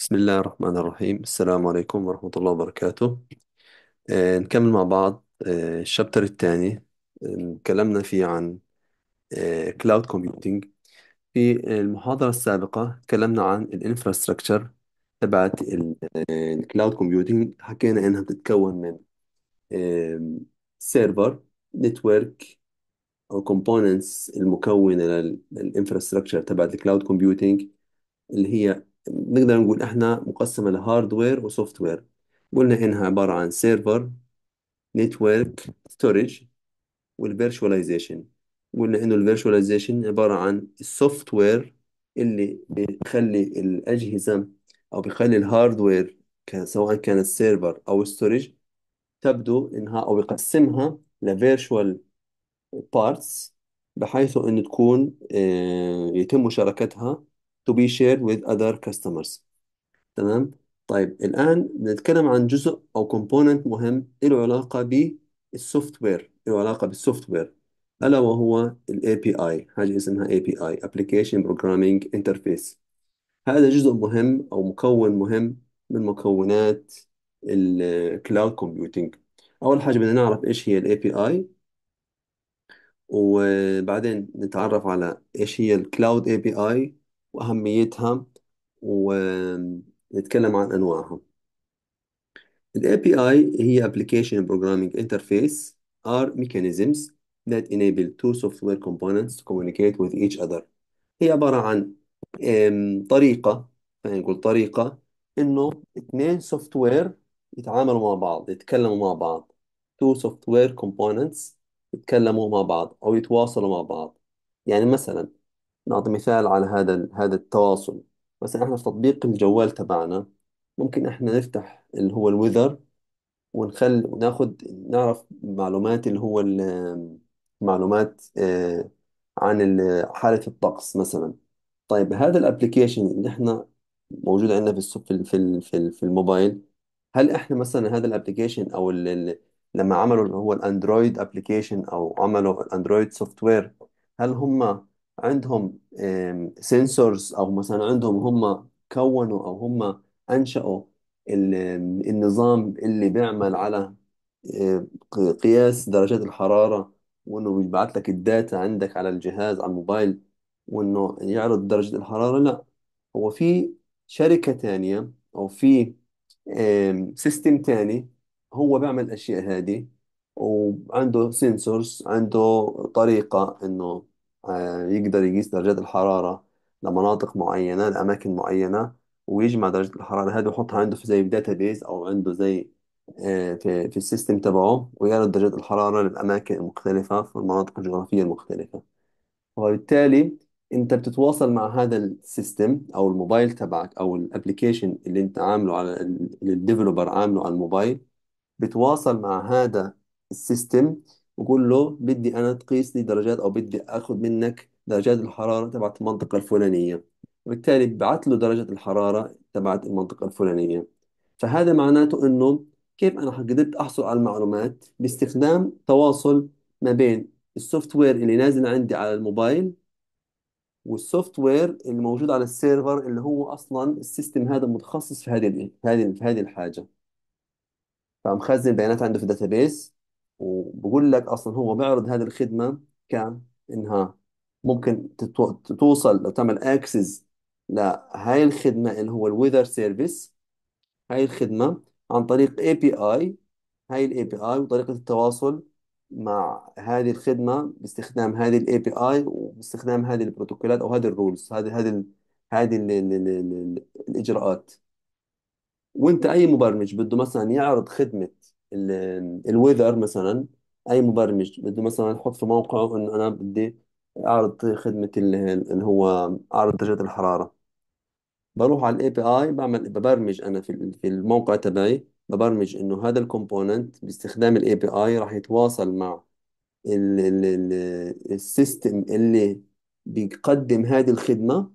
بسم الله الرحمن الرحيم السلام عليكم ورحمة الله وبركاته آه، نكمل مع بعض آه، الشابتر الثاني آه، تكلمنا فيه عن كلاود كومبيوتينج في المحاضرة السابقة تكلمنا عن الانفراستراكشر تبعت الكلاود كومبيوتينج حكينا انها بتتكون من سيرفر نتورك او كومبوننتس المكونة للانفراستراكشر تبعت الكلاود كومبيوتينج اللي هي نقدر نقول احنا مقسمة لهاردوير وسوفتوير قلنا انها عبارة عن سيرفر نتورك ستوريج والفيرشواليزيشن قلنا انه الفيرشواليزيشن عبارة عن السوفت وير اللي بيخلي الأجهزة او بيخلي الهاردوير سواء كان السيرفر او ستوريج تبدو انها او يقسمها لفيرشوال بارتس بحيث ان تكون آه، يتم مشاركتها to be shared with other customers تمام طيب الآن نتكلم عن جزء أو component مهم له علاقة بالسوفت وير له علاقة بالسوفت وير ألا وهو بي API حاجة اسمها API Application Programming Interface هذا جزء مهم أو مكون مهم من مكونات الكلاود كومبيوتينج أول حاجة بدنا نعرف إيش هي بي API وبعدين نتعرف على إيش هي الكلاود API وأهميتها ونتكلم عن أنواعها الـ API هي Application Programming Interface are mechanisms that enable two software components to communicate with each other هي عبارة عن طريقة خلينا نقول طريقة إنه اتنين سوفت وير يتعاملوا مع بعض يتكلموا مع بعض two software components يتكلموا مع بعض أو يتواصلوا مع بعض يعني مثلا نعطي مثال على هذا هذا التواصل مثلا احنا في تطبيق الجوال تبعنا ممكن احنا نفتح اللي هو الوذر ونخل ناخذ نعرف معلومات اللي هو معلومات آه، عن حالة الطقس مثلا طيب هذا الابلكيشن اللي احنا موجود عندنا في في في في الموبايل هل احنا مثلا هذا الابلكيشن او لما عملوا اللي هو الاندرويد ابلكيشن او عملوا الاندرويد سوفت وير هل هم عندهم سنسورز او مثلا عندهم هم كونوا او هم انشأوا النظام اللي بيعمل على قياس درجات الحرارة وانه بيبعت لك الداتا عندك على الجهاز على الموبايل وانه يعرض درجة الحرارة لا هو في شركة تانية او في سيستم تاني هو بيعمل الاشياء هذه وعنده سنسورز عنده طريقة انه آه، يقدر يقيس درجات الحرارة لمناطق معينة لأماكن معينة ويجمع درجة الحرارة هذه ويحطها عنده في زي بيز أو عنده زي آه، في في السيستم تبعه ويعرض درجات الحرارة للأماكن المختلفة في المناطق الجغرافية المختلفة وبالتالي أنت بتتواصل مع هذا السيستم أو الموبايل تبعك أو الابلكيشن اللي أنت عامله على الديفلوبر عامله على الموبايل بتواصل مع هذا السيستم وقول له بدي انا تقيس لي درجات او بدي اخذ منك درجات الحراره تبعت المنطقه الفلانيه وبالتالي ببعث له درجه الحراره تبعت المنطقه الفلانيه فهذا معناته انه كيف انا قدرت احصل على المعلومات باستخدام تواصل ما بين السوفت وير اللي نازل عندي على الموبايل والسوفت وير اللي موجود على السيرفر اللي هو اصلا السيستم هذا متخصص في هذه في هذه في هذه الحاجه فمخزن بيانات عنده في داتابيس وبقول لك اصلا هو معرض هذه الخدمه كان انها ممكن توصل لو تعمل اكسس لهاي الخدمه اللي هو الويذر سيرفيس هاي الخدمه عن طريق اي بي اي هاي الاي بي اي وطريقه التواصل مع هذه الخدمه باستخدام هذه الاي بي اي وباستخدام هذه البروتوكولات او هذه الرولز هذه هذه هذه الاجراءات وانت اي مبرمج بده مثلا يعرض خدمه الويذر مثلا اي مبرمج بده مثلا يحط في موقعه انه انا بدي اعرض خدمه اللي هو اعرض درجه الحراره بروح على الاي بي اي بعمل ببرمج انا في في الموقع تبعي ببرمج انه هذا الكومبوننت باستخدام الاي بي اي راح يتواصل مع السيستم اللي بيقدم هذه الخدمه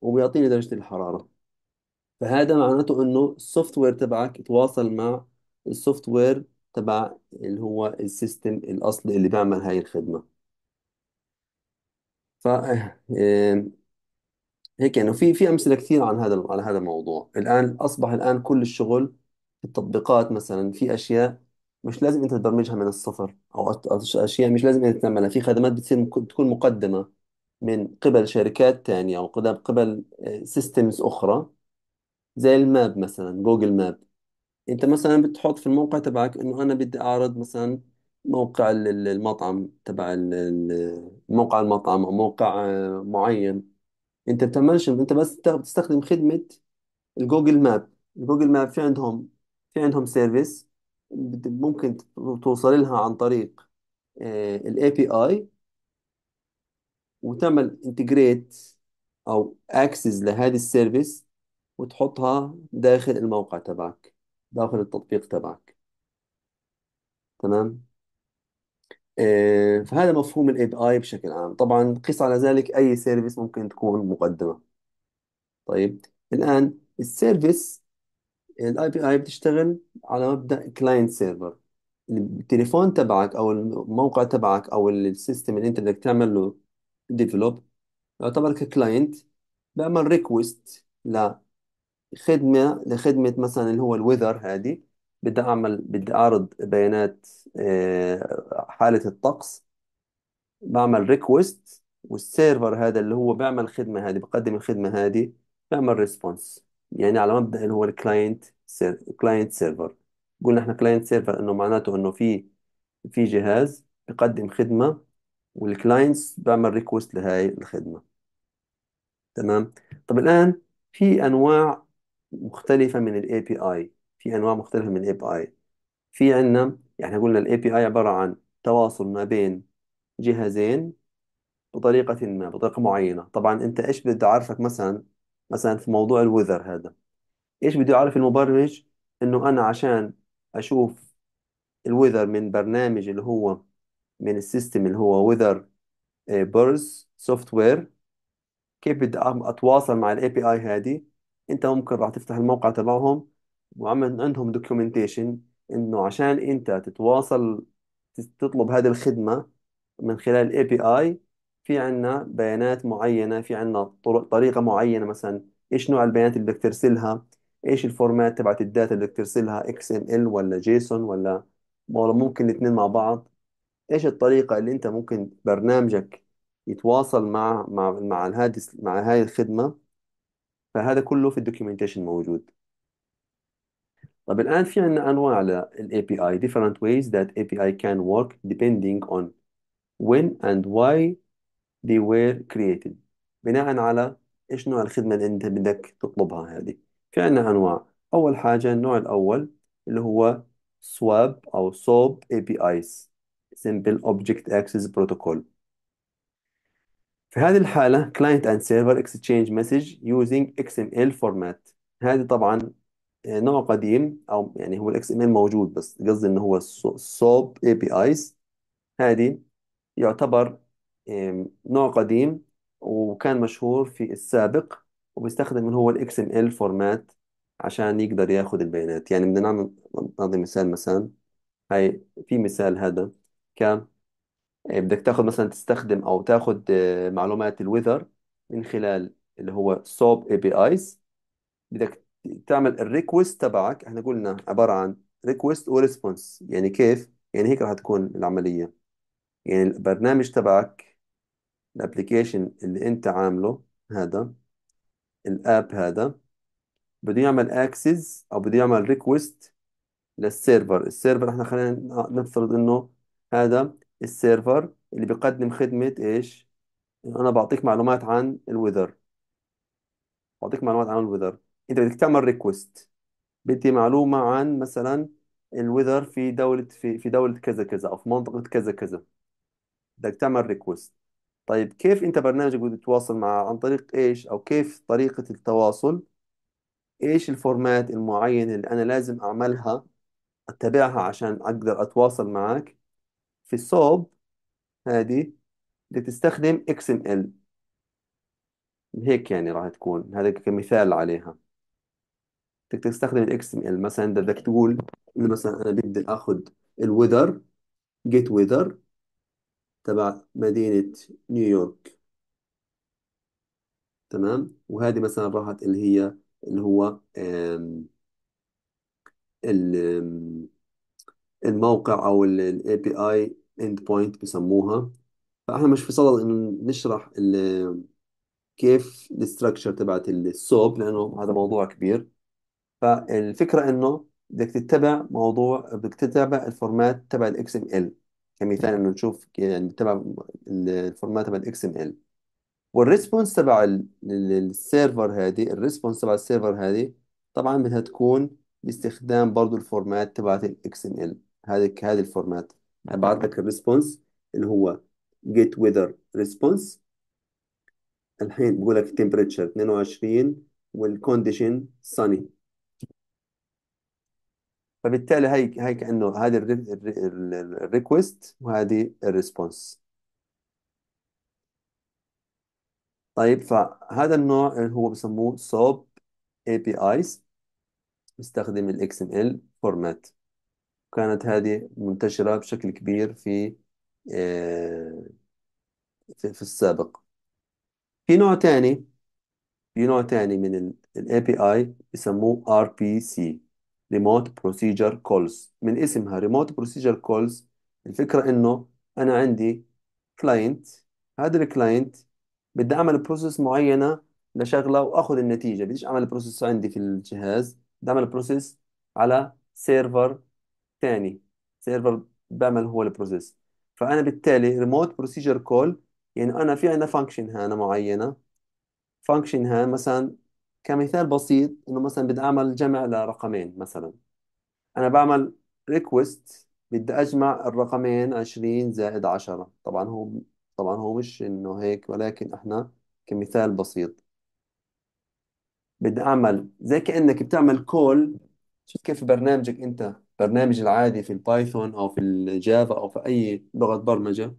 وبيعطيني درجه الحراره فهذا معناته انه السوفت وير تبعك يتواصل مع السوفت وير تبع اللي هو السيستم الأصلي اللي بيعمل هاي الخدمة ف آه، هيك يعني في في امثله كثير عن هذا على هذا الموضوع الان اصبح الان كل الشغل في التطبيقات مثلا في اشياء مش لازم انت تبرمجها من الصفر او اشياء مش لازم انت تعملها في خدمات بتصير تكون مقدمه من قبل شركات تانية او قبل سيستمز آه، اخرى زي الماب مثلا جوجل ماب انت مثلا بتحط في الموقع تبعك انه انا بدي اعرض مثلا موقع المطعم تبع موقع المطعم او موقع آه، معين انت بتعملش انت بس بتستخدم خدمة الجوجل ماب الجوجل ماب في عندهم في عندهم سيرفيس ممكن توصل لها عن طريق الاي بي اي وتعمل انتجريت او اكسس لهذه السيرفيس وتحطها داخل الموقع تبعك داخل التطبيق تبعك تمام آه، فهذا مفهوم الاي بي اي بشكل عام طبعا قس على ذلك اي سيرفيس ممكن تكون مقدمه طيب الان السيرفيس الاي بي اي بتشتغل على مبدا كلاينت سيرفر التليفون تبعك او الموقع تبعك او السيستم اللي انت بدك تعمل له ديفلوب يعتبر ككلاينت بعمل ريكوست خدمة لخدمة مثلا اللي هو الويذر هذه بدي أعمل بدي أعرض بيانات آه، حالة الطقس بعمل ريكوست والسيرفر هذا اللي هو بيعمل الخدمة هذه بقدم الخدمة هذه بيعمل ريسبونس يعني على مبدأ اللي هو الكلاينت سير... كلاينت سيرفر قلنا احنا كلاينت سيرفر انه معناته انه في في جهاز بقدم خدمة والكلاينتس بيعمل ريكوست لهاي الخدمة تمام طب الآن في أنواع مختلفة من الـ API في انواع مختلفة من الـ API في عنا يعني قلنا الـ API عبارة عن تواصل ما بين جهازين بطريقة ما بطريقة معينة طبعا انت ايش بدي اعرفك مثلا مثلا في موضوع الوذر هذا ايش بده يعرف المبرمج انه انا عشان اشوف الوذر من برنامج اللي هو من السيستم اللي هو وذر آه، بيرز سوفت وير كيف بدي اتواصل مع الاي بي اي هذه انت ممكن راح تفتح الموقع تبعهم وعمل عندهم دوكيومنتيشن انه عشان انت تتواصل تطلب هذه الخدمة من خلال الاي بي اي في عنا بيانات معينة في عنا طرق طريقة معينة مثلا ايش نوع البيانات اللي بدك ترسلها ايش الفورمات تبعت الداتا اللي بدك ترسلها اكس ام ال ولا جيسون ولا ولا ممكن الاثنين مع بعض ايش الطريقة اللي انت ممكن برنامجك يتواصل مع مع مع هذه مع هاي الخدمة فهذا كله في الدوكيومنتيشن موجود طب الآن في عندنا أنواع لل API different ways that API can work depending on when and why they were created بناء على إيش نوع الخدمة اللي أنت بدك تطلبها هذه في عندنا أنواع أول حاجة النوع الأول اللي هو SWAP أو SOAP APIs Simple Object Access Protocol في هذه الحالة client and server exchange message using XML format هذه طبعا آه، نوع قديم أو يعني هو الـ XML موجود بس قصدي إنه هو SOAP APIs هذه يعتبر نوع قديم وكان مشهور في السابق وبيستخدم اللي هو ال XML format عشان يقدر ياخذ البيانات يعني بدنا نعمل نعطي مثال مثلا هاي في مثال هذا ك آه، بدك تاخد مثلا تستخدم او تاخد آه، معلومات الويذر من خلال اللي هو سوب اي بي ايز بدك تعمل الريكوست تبعك احنا قلنا عبارة عن ريكوست وريسبونس يعني كيف يعني هيك راح تكون العملية يعني البرنامج تبعك الابليكيشن اللي انت عامله هذا الاب هذا بده يعمل اكسس او بده يعمل ريكوست للسيرفر السيرفر احنا خلينا نفترض انه هذا السيرفر اللي بيقدم خدمة ايش انا بعطيك معلومات عن الويذر بعطيك معلومات عن الويذر انت بدك تعمل ريكوست بدي معلومة عن مثلا الويذر في دولة في في دولة كذا كذا او في منطقة كذا كذا بدك تعمل ريكوست طيب كيف انت برنامجك بده يتواصل مع عن طريق ايش او كيف طريقة التواصل ايش الفورمات المعينة اللي انا لازم اعملها اتبعها عشان اقدر اتواصل معك في الصوب هذه بتستخدم اكس ام ال هيك يعني راح تكون هذا كمثال عليها بدك تستخدم الاكس ام ال مثلا بدك تقول انه مثلا انا بدي اخذ الوذر جيت وذر تبع مدينة نيويورك تمام وهذه مثلا راحت اللي هي اللي هو ال- الموقع او الاي بي اي اند بوينت بسموها فاحنا مش في صدد انه نشرح ال- كيف الاستراكشر تبعت السوب لانه هذا موضوع كبير فالفكره انه بدك تتبع موضوع بدك تتبع الفورمات تبع الاكس ام ال كمثال انه نشوف يعني تبع الفورمات تبع الاكس ام ال والريسبونس تبع السيرفر هذه الريسبونس تبع السيرفر هذه طبعا بدها تكون باستخدام برضو الفورمات تبعت الاكس ام ال هذه هذه الفورمات هبعت لك الريسبونس اللي هو get weather response الحين بقول لك temperature 22 والكونديشن sunny فبالتالي هي هي كأنه هذه الريكوست وهذه الريسبونس طيب فهذا النوع اللي هو بسموه SOAP APIs بيستخدم ال XML فورمات كانت هذه منتشرة بشكل كبير في آه، في, السابق في نوع ثاني في نوع ثاني من الـ API يسموه RPC Remote Procedure ريموت بروسيجر كولز من اسمها ريموت بروسيجر كولز الفكرة انه انا عندي كلاينت هذا الكلاينت بدي اعمل بروسيس معينة لشغلة واخذ النتيجة بديش اعمل بروسيس عندي في الجهاز بدي اعمل بروسيس على سيرفر ثاني سيرفر بعمل هو البروسيس فانا بالتالي ريموت بروسيجر كول يعني انا في عندنا فانكشن هنا معينه فانكشن هنا مثلا كمثال بسيط انه مثلا بدي اعمل جمع لرقمين مثلا انا بعمل ريكوست بدي اجمع الرقمين 20 زائد 10 طبعا هو طبعا هو مش انه هيك ولكن احنا كمثال بسيط بدي اعمل زي كانك بتعمل كول شفت كيف برنامجك انت برنامج العادي في البايثون او في الجافا او في اي لغه برمجه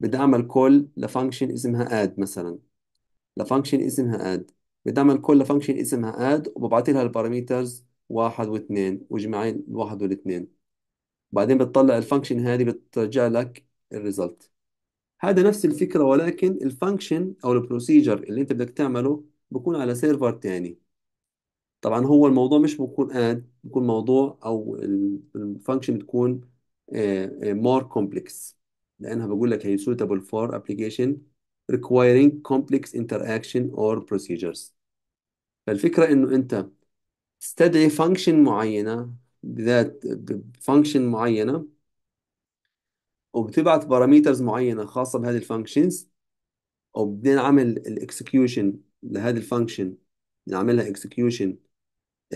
بدي اعمل كول لفانكشن اسمها اد مثلا لفانكشن اسمها اد بدي اعمل كول لفانكشن اسمها اد وببعث لها الباراميترز واحد واثنين وجمعين الواحد والاثنين بعدين بتطلع الفانكشن هذه بترجع لك الريزلت هذا نفس الفكره ولكن الفانكشن او البروسيجر اللي انت بدك تعمله بكون على سيرفر تاني طبعا هو الموضوع مش بيكون اد بيكون موضوع او الفانكشن بتكون مور كومبلكس لانها بقول لك هي suitable for application requiring complex interaction or procedures فالفكره انه انت تستدعي فانكشن معينه بذات فانكشن معينه وبتبعت باراميترز معينه خاصه بهذه الفانكشنز وبنعمل الاكسكيوشن لهذه الفانكشن نعملها اكسكيوشن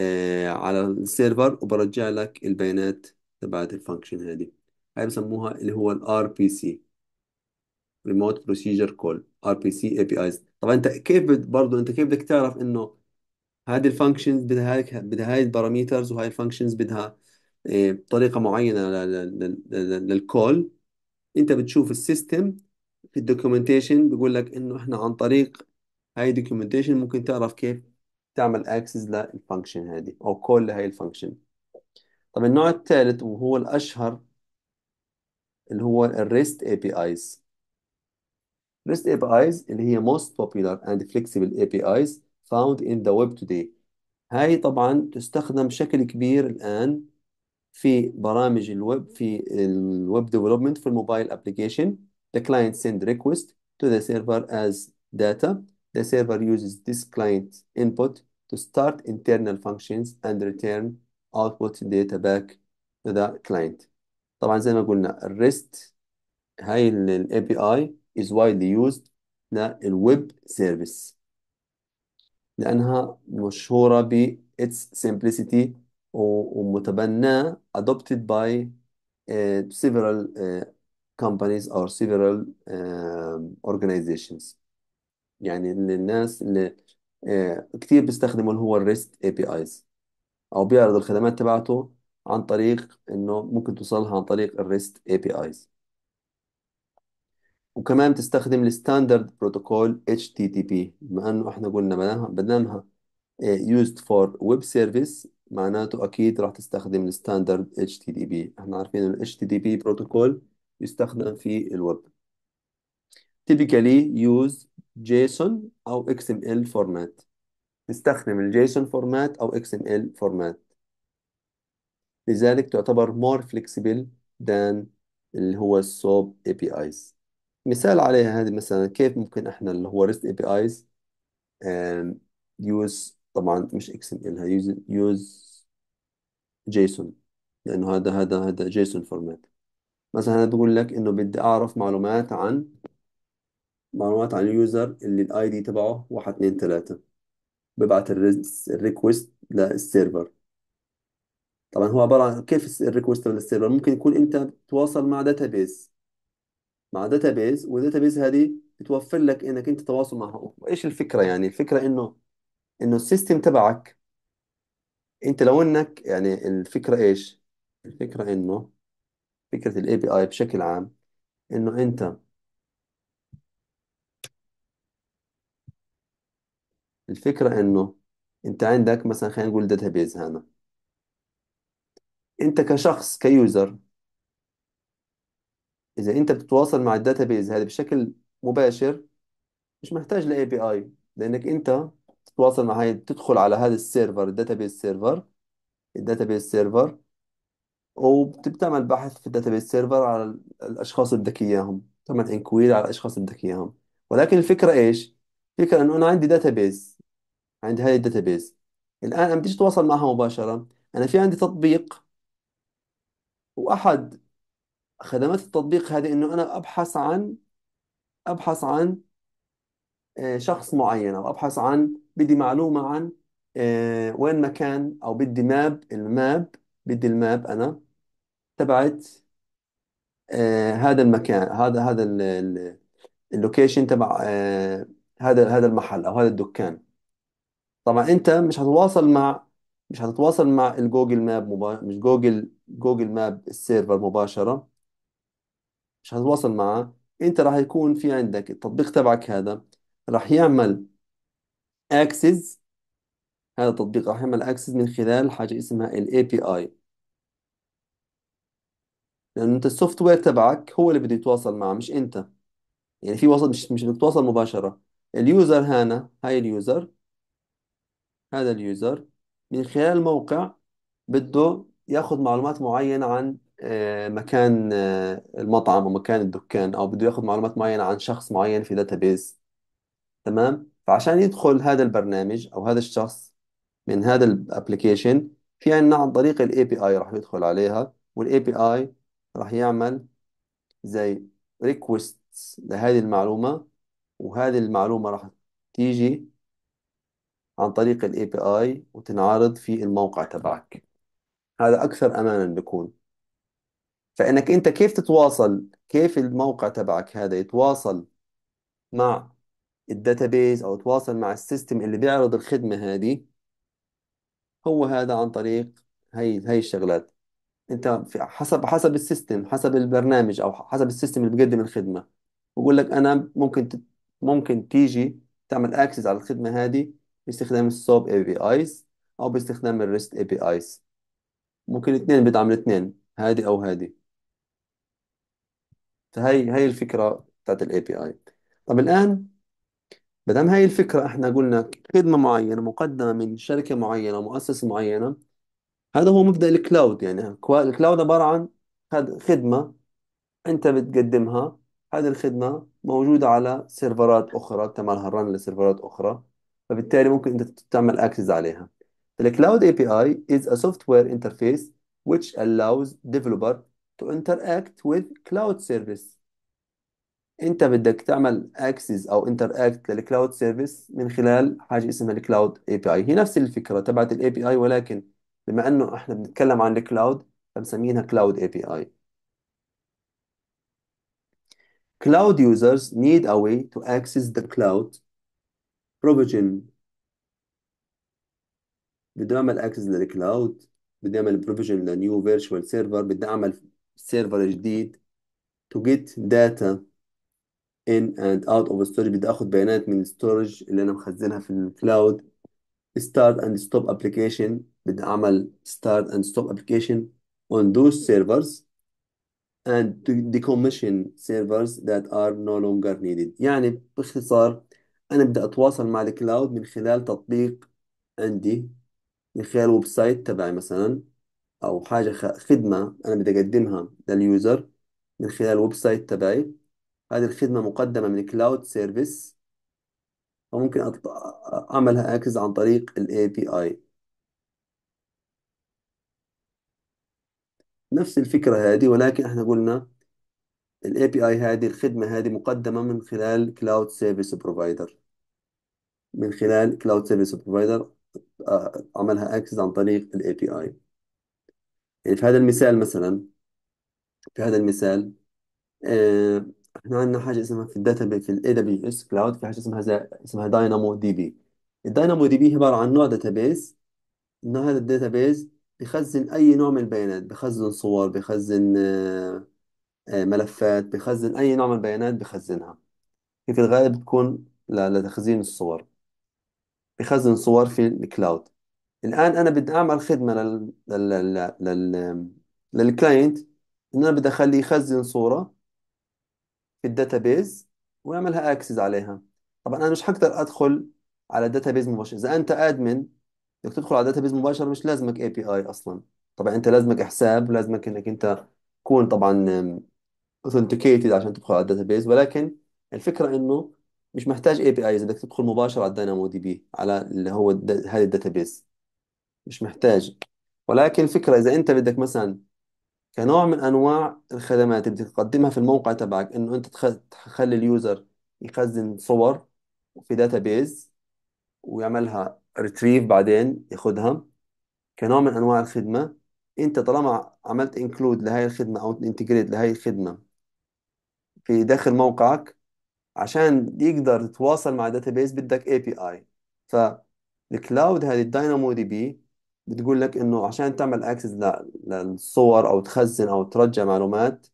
آه على السيرفر وبرجع لك البيانات تبعت الفانكشن هذه هاي بسموها اللي هو الار بي سي ريموت بروسيجر كول ار بي سي ايز طبعا انت كيف برضه انت كيف بدك تعرف انه هذه الفانكشنز بدها هيك بدها هاي الباراميترز وهاي الفانكشنز بدها آه، طريقه معينه للكول انت بتشوف السيستم في الدوكيومنتيشن بيقول لك انه احنا عن طريق هاي الدوكيومنتيشن ممكن تعرف كيف تعمل اكسس للفانكشن هذه او كول لهي الفانكشن طب النوع الثالث وهو الاشهر اللي هو الريست اي بي ايز REST APIs اللي هي most popular and flexible APIs found in the web today هاي طبعا تستخدم بشكل كبير الآن في برامج الويب في الويب ديفلوبمنت في الموبايل ابلكيشن the client send request to the server as data the server uses this client input to start internal functions and return output data back to the client طبعا زي ما قلنا الريست هاي الاي بي اي is widely used web service لأنها مشهورة ب its simplicity ومتبناه adopted by uh, several uh, companies or several uh, organizations يعني للناس اللي آه، كتير بيستخدموا اللي هو الريست اي بي ايز او بيعرض الخدمات تبعته عن طريق انه ممكن توصلها عن طريق الريست اي بي ايز وكمان بتستخدم الستاندرد بروتوكول اتش تي تي بي بما انه احنا قلنا بدناها بدناها يوزد فور ويب سيرفيس معناته اكيد راح تستخدم الستاندرد اتش تي تي بي احنا عارفين ان ال بي بروتوكول يستخدم في الويب typically used جيسون او اكس ام ال فورمات نستخدم الجيسون فورمات او اكس ام ال فورمات لذلك تعتبر more flexible than اللي هو السوب اي بي ايز مثال عليها هذه مثلا كيف ممكن احنا اللي هو ريست اي بي ايز يوز طبعا مش اكس ام ال يوز يوز جيسون لانه هذا هذا هذا جيسون فورمات مثلا انا بقول لك انه بدي اعرف معلومات عن معلومات عن اليوزر اللي الاي دي تبعه واحد اتنين تلاتة ببعت الريكوست للسيرفر طبعا هو عبارة عن كيف الريكوست للسيرفر ممكن يكون انت تواصل مع داتابيز مع داتابيز والداتابيز هذه بتوفر لك انك انت تواصل معها ايش الفكرة يعني الفكرة انه انه السيستم تبعك انت لو انك يعني الفكرة ايش الفكرة انه فكرة الاي بي اي بشكل عام انه انت الفكرة انه انت عندك مثلا خلينا نقول داتابيز هنا انت كشخص كيوزر اذا انت بتتواصل مع الداتابيز هذه بشكل مباشر مش محتاج لاي بي اي لانك انت تتواصل مع هاي تدخل على هذا السيرفر الداتابيز سيرفر الداتابيز سيرفر وبتعمل بحث في الداتابيز سيرفر على الاشخاص اللي بدك اياهم تعمل انكويري على الاشخاص اللي بدك اياهم ولكن الفكرة ايش فكرة انه انا عندي داتابيز عندي هاي الداتابيز الان انا بديش اتواصل معها مباشرة انا في عندي تطبيق واحد خدمات التطبيق هذه انه انا ابحث عن ابحث عن آه، شخص معين او ابحث عن بدي معلومة عن آه، وين مكان او بدي ماب الماب بدي الماب انا تبعت آه، هذا المكان هذا هذا ال- ال- اللوكيشن تبع هذا هذا المحل او هذا الدكان طبعا انت مش هتتواصل مع مش هتتواصل مع الجوجل ماب مبا... مش جوجل جوجل ماب السيرفر مباشرة مش هتتواصل معاه انت راح يكون في عندك التطبيق تبعك هذا راح يعمل اكسس هذا التطبيق راح يعمل اكسس من خلال حاجة اسمها الاي بي اي لأن انت السوفت وير تبعك هو اللي بده يتواصل معه مش انت يعني في وسط مش مش بتتواصل مباشرة اليوزر هنا هاي اليوزر هذا اليوزر من خلال الموقع بده ياخذ معلومات معينة عن آه، مكان آه، المطعم ومكان الدكان او بده ياخذ معلومات معينة عن شخص معين في داتابيز تمام فعشان يدخل هذا البرنامج او هذا الشخص من هذا الابلكيشن في عنا عن طريق الاي بي اي راح يدخل عليها والاي بي اي راح يعمل زي ريكويست لهذه المعلومة وهذه المعلومة راح تيجي عن طريق الاي بي اي وتنعرض في الموقع تبعك هذا أكثر أمانا بيكون فإنك أنت كيف تتواصل كيف الموقع تبعك هذا يتواصل مع الداتابيز أو يتواصل مع السيستم اللي بيعرض الخدمة هذه هو هذا عن طريق هي هي الشغلات انت في حسب حسب السيستم حسب البرنامج او حسب السيستم اللي بيقدم الخدمه بقول لك انا ممكن ممكن تيجي تعمل اكسس على الخدمة هذه باستخدام السوب اي بي ايز او باستخدام الريست اي بي ايز ممكن الاثنين بدعم الاثنين هذه او هذه فهي هي الفكرة بتاعت الاي بي اي طب الان ما دام هاي الفكرة احنا قلنا خدمة معينة مقدمة من شركة معينة مؤسسة معينة هذا هو مبدأ الكلاود يعني الكلاود عبارة عن خدمة انت بتقدمها هذه الخدمة موجودة على سيرفرات أخرى كمان هالرن لسيرفرات أخرى فبالتالي ممكن أنت تعمل أكسس عليها The cloud API is a software interface which allows developer to interact with cloud service أنت بدك تعمل أكسس أو interact للكلاود سيرفيس من خلال حاجة اسمها الكلاود API هي نفس الفكرة تبعت ال API ولكن بما أنه إحنا بنتكلم عن الكلاود فمسمينها Cloud API Cloud users need a way to access the cloud provision بدي اعمل access للكلاود بدي اعمل provision لنيو virtual server بدي اعمل سيرفر جديد to get data in and out of storage بدي اخد بيانات من الستورج اللي انا مخزنها في الكلاود start and stop application بدي اعمل start and stop application on those servers and to decommission servers that are no longer needed يعني باختصار أنا بدي أتواصل مع الكلاود من خلال تطبيق عندي من خلال ويب سايت تبعي مثلا أو حاجة خدمة أنا بدي أقدمها لليوزر من خلال ويب سايت تبعي هذه الخدمة مقدمة من كلاود سيرفيس وممكن أعملها أكسس عن طريق الـ API نفس الفكرة هذه ولكن احنا قلنا الـ API هذه الخدمة هذه مقدمة من خلال Cloud Service Provider من خلال Cloud Service Provider آه، عملها اكسس عن طريق الـ API يعني في هذا المثال مثلا في هذا المثال آه، احنا عندنا حاجه اسمها في Database في الـ AWS Cloud في حاجه اسمها اسمها DynamoDB الـ DynamoDB عباره عن نوع database نوع هذا الـ database بخزن أي نوع من البيانات بخزن صور بخزن آه، آه، ملفات بخزن أي نوع من البيانات بخزنها هي في الغالب بتكون لتخزين الصور بخزن صور في الكلاود الآن أنا بدي أعمل خدمة لل... لل... لل... لل... للكلاينت إن أنا بدي أخليه يخزن صورة في الداتابيز ويعملها أكسس عليها طبعا أنا مش حقدر أدخل على الداتابيز مباشرة إذا أنت أدمن بدك تدخل على داتابيز مباشر مش لازمك اي بي اي اصلا طبعا انت لازمك حساب ولازمك انك انت تكون طبعا اوثنتيكيتد عشان تدخل على الداتابيز ولكن الفكره انه مش محتاج اي بي اي اذا بدك تدخل مباشر على الدينامو دي بي على اللي هو هذا الداتابيز مش محتاج ولكن الفكره اذا انت بدك مثلا كنوع من انواع الخدمات اللي بدك تقدمها في الموقع تبعك انه انت تخلي اليوزر يخزن صور في داتابيز ويعملها ريتريف بعدين ياخذها كنوع من انواع الخدمه انت طالما عملت انكلود لهي الخدمه او انتجريت لهي الخدمه في داخل موقعك عشان يقدر يتواصل مع داتابيز بدك اي بي اي فالكلاود هذه الداينامو دي بي بتقول لك انه عشان تعمل اكسس للصور او تخزن او ترجع معلومات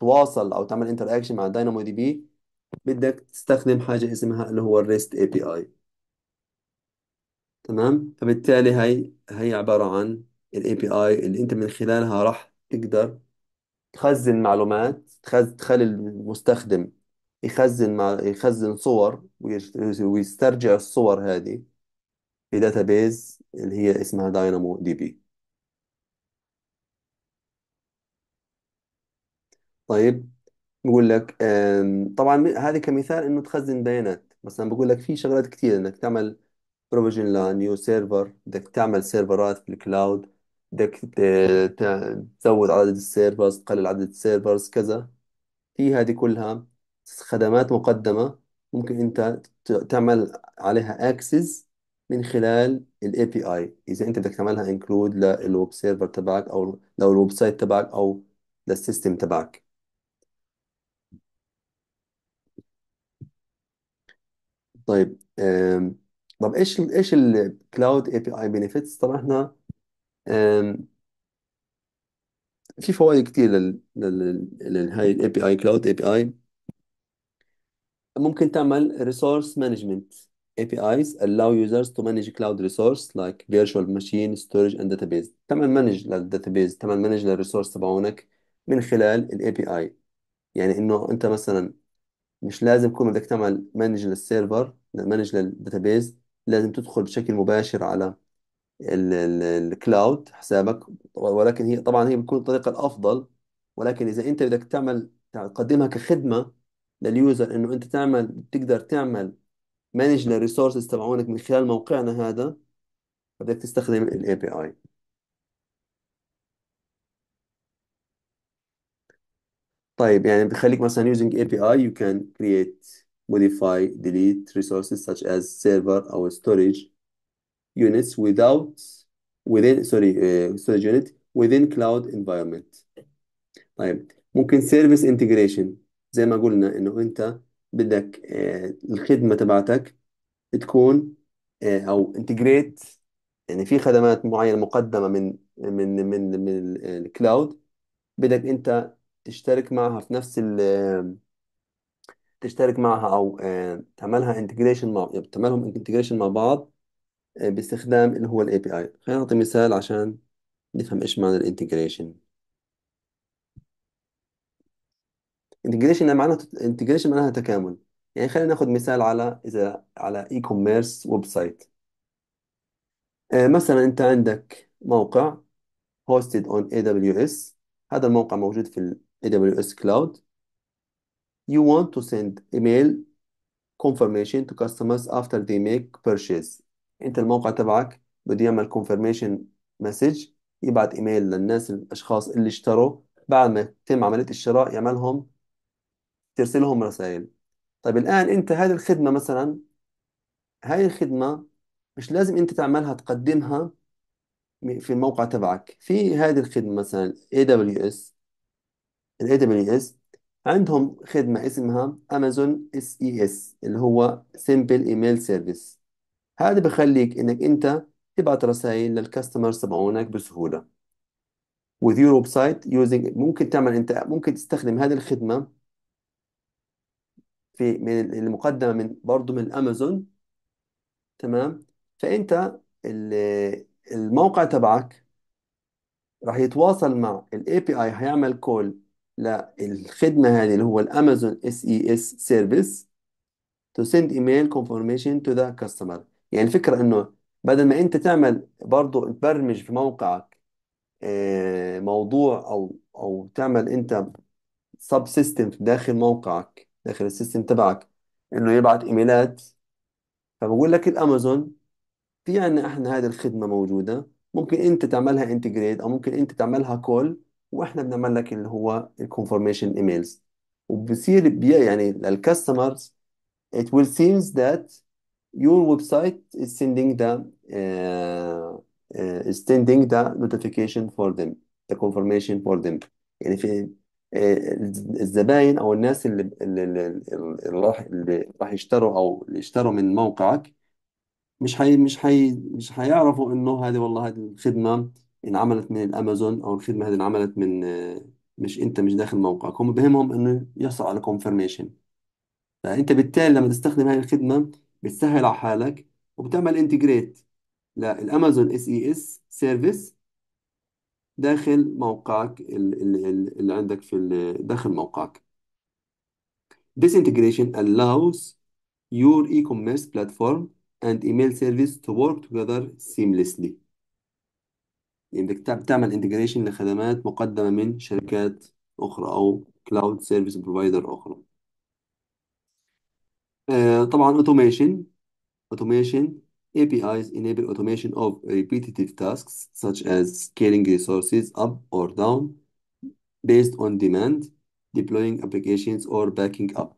تواصل او تعمل انتر اكشن مع الداينامو دي بي بدك تستخدم حاجه اسمها اللي هو الريست اي بي اي تمام فبالتالي هي هي عبارة عن الـ API اللي انت من خلالها راح تقدر تخزن معلومات تخز... تخلي المستخدم يخزن مع... يخزن صور ويسترجع الصور هذه في داتابيز اللي هي اسمها داينامو دي بي طيب بقول لك طبعا هذه كمثال انه تخزن بيانات مثلا بقول لك في شغلات كثيره انك تعمل بروفيجن لنيو سيرفر بدك تعمل سيرفرات في الكلاود بدك تزود عدد السيرفرز تقلل عدد السيرفرز كذا في هذه كلها خدمات مقدمة ممكن أنت تعمل عليها اكسس من خلال الاي بي اي إذا أنت بدك تعملها انكلود للويب سيرفر تبعك أو لو الويب سايت تبعك أو للسيستم تبعك طيب أم، طب ايش ايش الكلاود اي بي اي بينيفيتس طبعا احنا في فوائد كتير لهي الاي بي اي كلاود اي بي اي ممكن تعمل resource management APIs allow users to manage cloud resource like virtual machine storage and database تعمل manage للداتابيز تعمل manage للريسورس تبعونك من خلال ال API يعني انه انت مثلا مش لازم كل ما بدك تعمل manage للسيرفر manage للداتابيز لازم تدخل بشكل مباشر على ال- ال- الكلاود حسابك ولكن هي طبعا هي بتكون الطريقة الأفضل ولكن إذا أنت بدك تعمل تقدمها كخدمة لليوزر إنه أنت تعمل تقدر تعمل مانج للريسورسز تبعونك من خلال موقعنا هذا بدك تستخدم الاي بي اي طيب يعني بخليك مثلا using API you can create modify, delete resources such as server or storage units without within sorry uh, storage unit within cloud environment. طيب ممكن service integration زي ما قلنا انه انت بدك uh, الخدمة تبعتك تكون uh, او integrate يعني في خدمات معينة مقدمة من من من من الكلاود بدك انت تشترك معها في نفس ال تشترك معها او آه، تعملها انتجريشن مع يعني تعملهم انتجريشن مع بعض آه، باستخدام اللي هو الاي بي اي خلينا نعطي مثال عشان نفهم ايش معنى الانتجريشن يعني انتجريشن معناها انتجريشن معناها تكامل يعني خلينا ناخد مثال على اذا على اي كوميرس ويب سايت مثلا انت عندك موقع hosted on AWS هذا الموقع موجود في دبليو AWS Cloud you want to send email confirmation to customers after they make purchase انت الموقع تبعك بده يعمل confirmation message يبعت ايميل للناس الاشخاص اللي اشتروا بعد ما تم عملية الشراء يعملهم ترسلهم رسائل طيب الآن أنت هذه الخدمة مثلا هاي الخدمة مش لازم أنت تعملها تقدمها في الموقع تبعك في هذه الخدمة مثلا AWS الـ AWS عندهم خدمة اسمها امازون اس اي اس اللي هو سيمبل ايميل سيرفيس هذا بخليك انك انت تبعت رسائل للكاستمرز تبعونك بسهولة with your website using ممكن تعمل انت ممكن تستخدم هذه الخدمة في من المقدمة من برضه من امازون تمام فانت الموقع تبعك راح يتواصل مع الاي بي اي هيعمل كول لا الخدمة هذه اللي هو الأمازون اس اي اس سيرفيس تو سند ايميل كونفورميشن تو ذا كاستمر يعني الفكرة انه بدل ما انت تعمل برضه تبرمج في موقعك آه، موضوع او او تعمل انت سب سيستم داخل موقعك داخل السيستم تبعك انه يبعت ايميلات فبقول لك الامازون في عندنا احنا هذه الخدمة موجودة ممكن انت تعملها انتجريت او ممكن انت تعملها كول واحنا بنعمل لك اللي هو الكونفرميشن ايميلز وبصير بي- يعني للكاستمرز it will seems that your website is sending the uh, uh, is sending the notification for them the confirmation for them يعني في uh, الزباين او الناس اللي اللي اللي اللي راح اللي راح يشتروا او اللي اشتروا من موقعك مش حي مش حي مش حيعرفوا انه هذه والله هذه الخدمة انعملت من الامازون او الخدمه هذه انعملت من مش انت مش داخل موقعك هم بهمهم انه يحصل على كونفرميشن فانت بالتالي لما تستخدم هذه الخدمه بتسهل على حالك وبتعمل انتجريت للامازون اس اي اس سيرفيس داخل موقعك اللي, اللي عندك في داخل موقعك This integration allows your e-commerce platform and email service to work together seamlessly انك يعني بتعمل انتجريشن لخدمات مقدمة من شركات أخرى أو كلاود سيرفيس بروفايدر أخرى طبعا اوتوميشن automation APIs enable automation of repetitive tasks such as scaling resources up or down based on demand deploying applications or backing up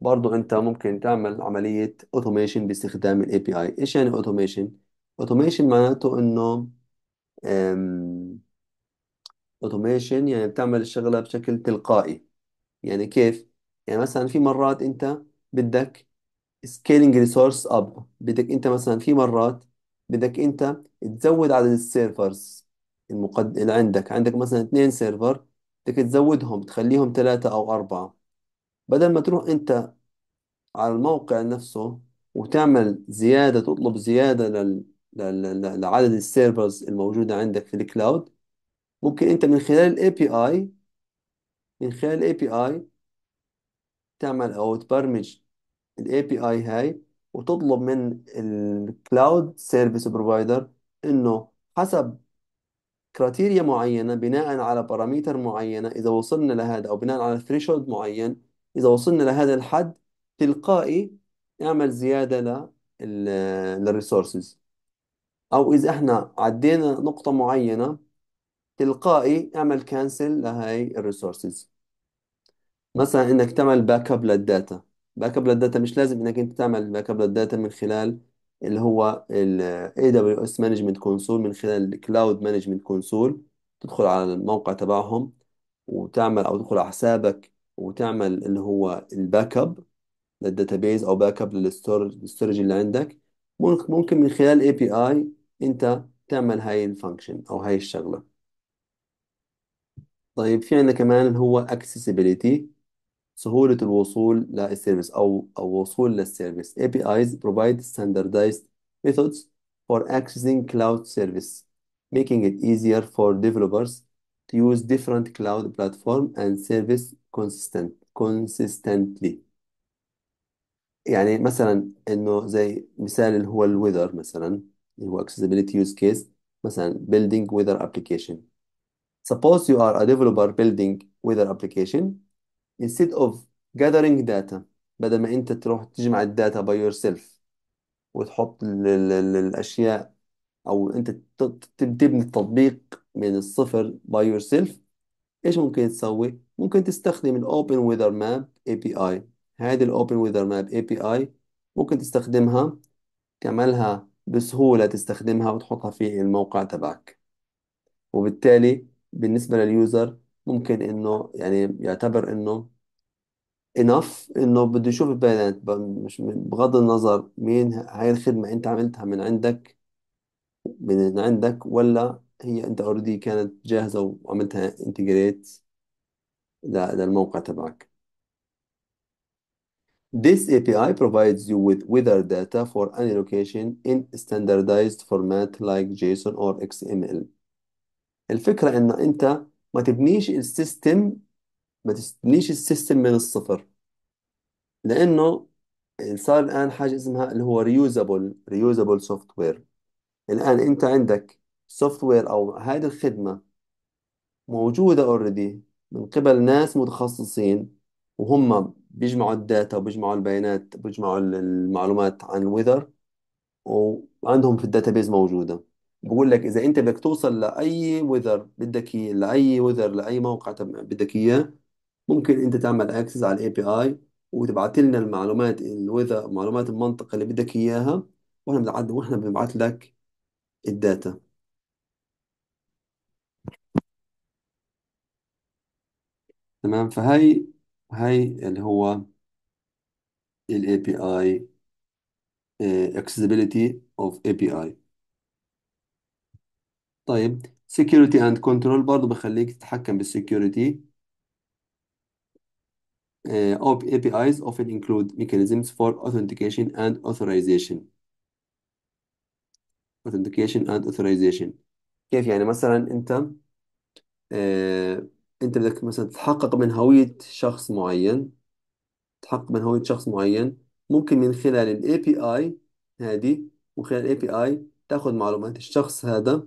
برضو انت ممكن تعمل عملية automation باستخدام الـ API ايش يعني automation؟ automation معناته انه اوتوميشن يعني بتعمل الشغلة بشكل تلقائي يعني كيف يعني مثلا في مرات انت بدك سكيلينج ريسورس اب بدك انت مثلا في مرات بدك انت تزود عدد السيرفرز المقد... اللي عندك عندك مثلا اثنين سيرفر بدك تزودهم تخليهم ثلاثة او اربعة بدل ما تروح انت على الموقع نفسه وتعمل زيادة تطلب زيادة لل... لعدد السيرفرز الموجودة عندك في الكلاود ممكن أنت من خلال الـ API من خلال الـ API تعمل أو تبرمج الـ API هاي وتطلب من الكلاود سيرفيس بروفايدر إنه حسب كراتيريا معينة بناء على باراميتر معينة إذا وصلنا لهذا أو بناء على ثريشولد معين إذا وصلنا لهذا الحد تلقائي يعمل زيادة للريسورسز او اذا احنا عدينا نقطة معينة تلقائي اعمل كانسل لهاي الريسورسز مثلا انك تعمل باك اب للداتا باك اب للداتا مش لازم انك انت تعمل باك اب للداتا من خلال اللي هو ال AWS Management Console من خلال ال Cloud Management Console تدخل على الموقع تبعهم وتعمل او تدخل على حسابك وتعمل اللي هو الباك اب للداتابيز او باك اب للستورج اللي عندك ممكن ممكن من خلال API انت تعمل هاي الفانكشن او هاي الشغله طيب في عندنا كمان اللي هو accessibility سهولة الوصول للسيرفيس أو أو وصول للسيرفيس APIs provide standardized methods for accessing cloud service making it easier for developers to use different cloud platform and service consistent consistently يعني مثلا إنه زي مثال اللي هو الويذر مثلا اللي هو accessibility use case مثلا building weather application suppose you are a developer building weather application instead of gathering data بدل ما انت تروح تجمع الداتا by yourself وتحط ال ال الاشياء او انت تبني التطبيق من الصفر by yourself ايش ممكن تسوي ممكن تستخدم الـ Open Weather Map API هذه الـ Open Weather Map API ممكن تستخدمها تعملها بسهولة تستخدمها وتحطها في الموقع تبعك وبالتالي بالنسبة لليوزر ممكن انه يعني يعتبر انه enough انه بده يشوف البيانات مش بغض النظر مين هاي الخدمة انت عملتها من عندك من عندك ولا هي انت اوريدي كانت جاهزة وعملتها انتجريت للموقع تبعك This API provides you with weather data for any location in standardized format like JSON or XML. الفكرة ان انت ما تبنيش السيستم ما تبنيش السيستم من الصفر لانه صار الان حاجة اسمها اللي هو reusable reusable software الان انت عندك سوفت وير او هذه الخدمة موجودة اوريدي من قبل ناس متخصصين وهم بيجمعوا الداتا وبيجمعوا البيانات بيجمعوا المعلومات عن الويذر وعندهم في الداتابيز موجودة بقول لك إذا أنت بدك توصل لأي ويذر بدك إياه لأي ويذر لأي موقع بدك إياه ممكن أنت تعمل أكسس على الاي بي آي وتبعت لنا المعلومات الويذر معلومات المنطقة اللي بدك إياها وإحنا بنعد وإحنا بنبعت لك الداتا تمام فهي هاي اللي هو الاي API accessibility of API طيب security and control برضو بخليك تتحكم بالsecurity Security of APIs often include mechanisms for authentication and authorization authentication and authorization كيف يعني مثلا انت انت بدك مثلا تتحقق من هوية شخص معين تحقق من هوية شخص معين ممكن من خلال الـ API هادي هذه من خلال الـ API تاخذ معلومات الشخص هذا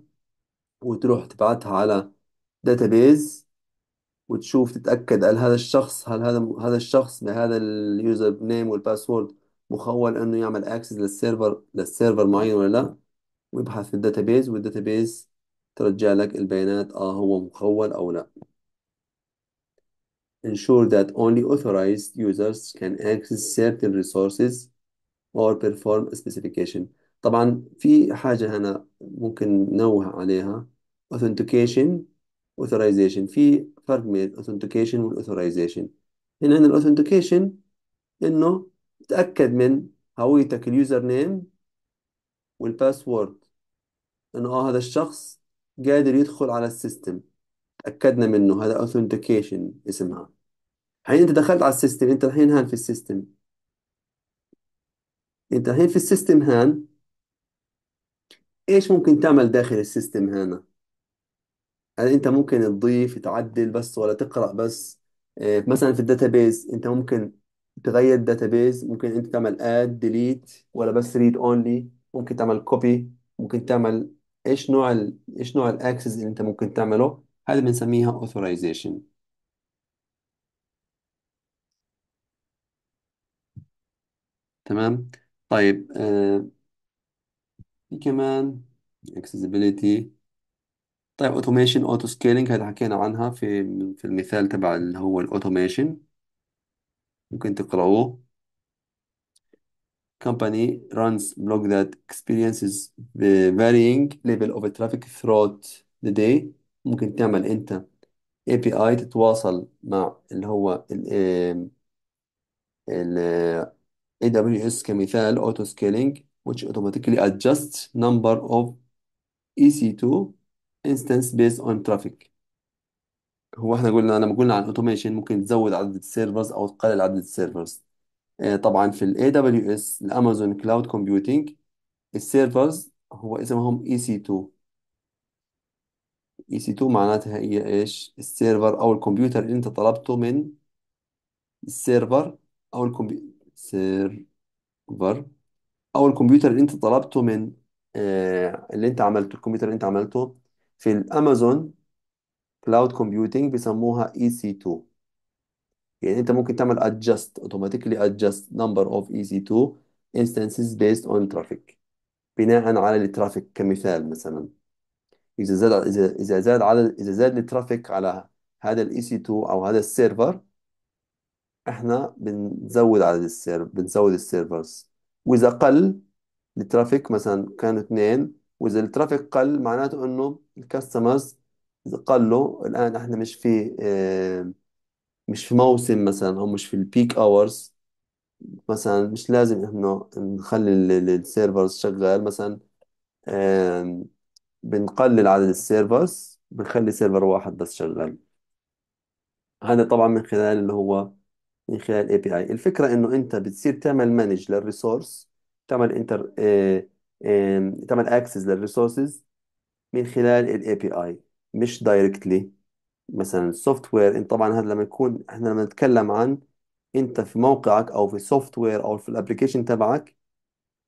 وتروح تبعتها على داتابيز وتشوف تتأكد هل هذا الشخص هل هذا هذا الشخص بهذا اليوزر نيم والباسورد مخول انه يعمل اكسس للسيرفر للسيرفر معين ولا لا ويبحث في الداتابيز والداتابيز ترجع لك البيانات اه هو مخول او لا ensure that only authorized users can access certain resources or perform a specification طبعا في حاجة هنا ممكن نوه عليها authentication authorization في فرق بين authentication والاثورايزيشن هنا هنا authentication انه تأكد من هويتك اليوزر نيم والباسورد انه هذا الشخص قادر يدخل على السيستم تاكدنا منه هذا اوثنتيكيشن اسمها الحين انت دخلت على السيستم انت الحين هان في السيستم انت الحين في السيستم هان ايش ممكن تعمل داخل السيستم هنا هل يعني انت ممكن تضيف تعدل بس ولا تقرا بس إيه، مثلا في الداتابيز انت ممكن تغير الداتابيز ممكن انت تعمل اد ديليت ولا بس ريد اونلي ممكن تعمل كوبي ممكن تعمل ايش نوع ال... ايش نوع الاكسس اللي انت ممكن تعمله هذه بنسميها authorization تمام طيب آه، في كمان accessibility طيب automation auto scaling هذا حكينا عنها في في المثال تبع اللي هو الاوتوميشن ممكن تقرأوه company runs blog that experiences the varying level of traffic throughout the day ممكن تعمل انت اي بي اي تتواصل مع اللي هو ال ال اي دبليو اس كمثال اوتو سكيلينج which automatically adjusts number of EC2 instance based on traffic هو احنا قلنا لما قلنا عن automation ممكن تزود عدد السيرفرز او تقلل عدد السيرفرز آه، طبعا في ال AWS الامازون كلاود كومبيوتينج السيرفرز هو اسمهم EC2 اي سي 2 معناتها هي ايش السيرفر او الكمبيوتر اللي انت طلبته من السيرفر او الكمبيوتر سيرفر او الكمبيوتر اللي انت طلبته من آه اللي انت عملته الكمبيوتر اللي انت عملته في الامازون كلاود كومبيوتينج بيسموها اي سي 2 يعني انت ممكن تعمل adjust automatically adjust number of EC2 instances based on traffic بناء على الترافيك كمثال مثلا إذا زاد إذا إذا زاد عدد إذا زاد الترافيك على هذا الاي سي 2 أو هذا السيرفر إحنا بنزود عدد السيرفر بنزود السيرفرز وإذا قل الترافيك مثلا كانوا اثنين وإذا الترافيك قل معناته إنه الكاستمرز قلوا الآن إحنا مش في آه، مش في موسم مثلا أو مش في البيك أورز مثلا مش لازم إنه نخلي السيرفرز شغال مثلا بنقلل عدد السيرفرز بنخلي سيرفر واحد بس شغال هذا طبعا من خلال اللي هو من خلال اي بي اي الفكره انه انت بتصير تعمل مانج للريسورس تعمل انتر آه، آه، تعمل اكسس للريسورسز من خلال الاي بي اي مش دايركتلي مثلا السوفت وير انت طبعا هذا لما يكون احنا لما نتكلم عن انت في موقعك او في السوفت وير او في الابلكيشن تبعك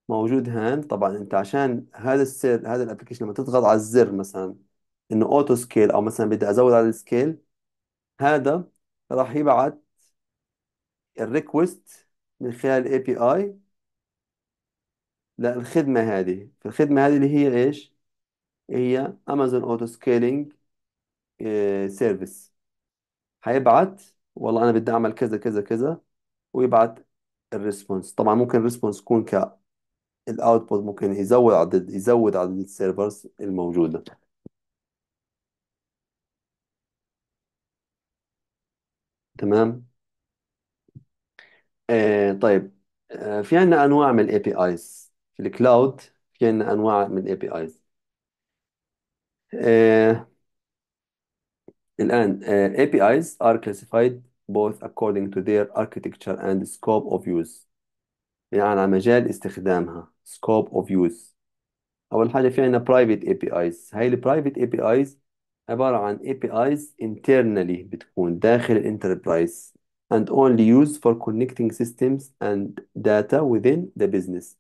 موجود هان طبعا انت عشان هذا السير هذا الابلكيشن لما تضغط على الزر مثلا انه اوتو سكيل او مثلا بدي ازود على السكيل هذا راح يبعث الريكوست من خلال الاي بي اي للخدمة هذه الخدمة هذه اللي هي ايش هي امازون اوتو سكيلينج سيرفيس هيبعت والله انا بدي اعمل كذا كذا كذا ويبعت الريسبونس طبعا ممكن الريسبونس يكون ك الاوتبوت ممكن يزود عدد يزود عدد السيرفرز الموجودة تمام آه طيب آه في عندنا انواع من الاي بي ايز في الكلاود في عندنا انواع من الاي بي ايز الان اي بي ايز are classified both according to their architecture and scope of use يعني على مجال استخدامها scope of use أول حاجة في عنا private APIs هاي ال private APIs عبارة عن APIs internally بتكون داخل enterprise and only used for connecting systems and data within the business